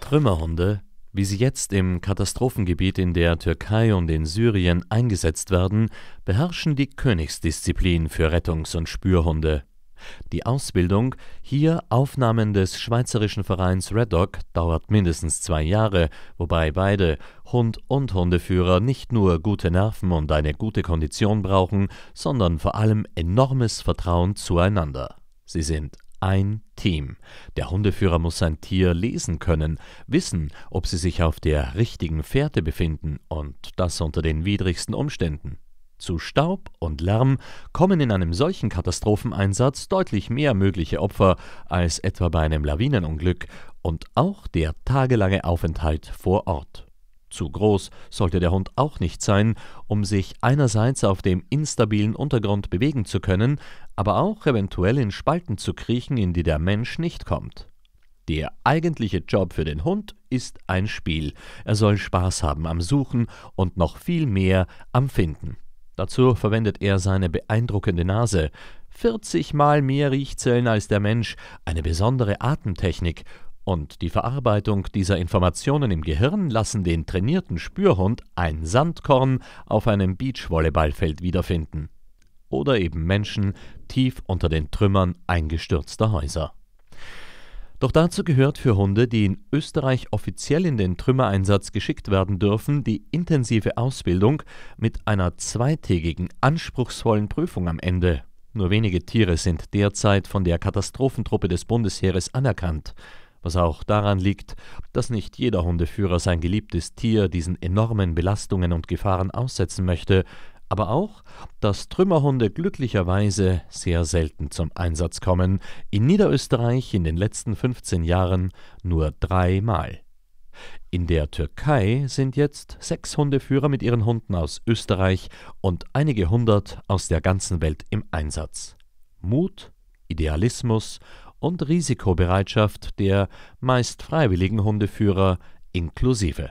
Trümmerhunde, wie sie jetzt im Katastrophengebiet in der Türkei und in Syrien eingesetzt werden, beherrschen die Königsdisziplin für Rettungs- und Spürhunde. Die Ausbildung, hier Aufnahmen des schweizerischen Vereins Red Dog, dauert mindestens zwei Jahre, wobei beide, Hund und Hundeführer, nicht nur gute Nerven und eine gute Kondition brauchen, sondern vor allem enormes Vertrauen zueinander. Sie sind ein Team. Der Hundeführer muss sein Tier lesen können, wissen, ob sie sich auf der richtigen Fährte befinden und das unter den widrigsten Umständen. Zu Staub und Lärm kommen in einem solchen Katastropheneinsatz deutlich mehr mögliche Opfer als etwa bei einem Lawinenunglück und auch der tagelange Aufenthalt vor Ort. Zu groß sollte der Hund auch nicht sein, um sich einerseits auf dem instabilen Untergrund bewegen zu können, aber auch eventuell in Spalten zu kriechen, in die der Mensch nicht kommt. Der eigentliche Job für den Hund ist ein Spiel. Er soll Spaß haben am Suchen und noch viel mehr am Finden. Dazu verwendet er seine beeindruckende Nase. 40 Mal mehr Riechzellen als der Mensch, eine besondere Atemtechnik und die Verarbeitung dieser Informationen im Gehirn lassen den trainierten Spürhund ein Sandkorn auf einem Beachvolleyballfeld wiederfinden. Oder eben Menschen tief unter den Trümmern eingestürzter Häuser. Doch dazu gehört für Hunde, die in Österreich offiziell in den Trümmereinsatz geschickt werden dürfen, die intensive Ausbildung mit einer zweitägigen, anspruchsvollen Prüfung am Ende. Nur wenige Tiere sind derzeit von der Katastrophentruppe des Bundesheeres anerkannt was auch daran liegt, dass nicht jeder Hundeführer sein geliebtes Tier diesen enormen Belastungen und Gefahren aussetzen möchte, aber auch, dass Trümmerhunde glücklicherweise sehr selten zum Einsatz kommen, in Niederösterreich in den letzten 15 Jahren nur dreimal. In der Türkei sind jetzt sechs Hundeführer mit ihren Hunden aus Österreich und einige hundert aus der ganzen Welt im Einsatz. Mut, Idealismus und Risikobereitschaft der meist freiwilligen Hundeführer inklusive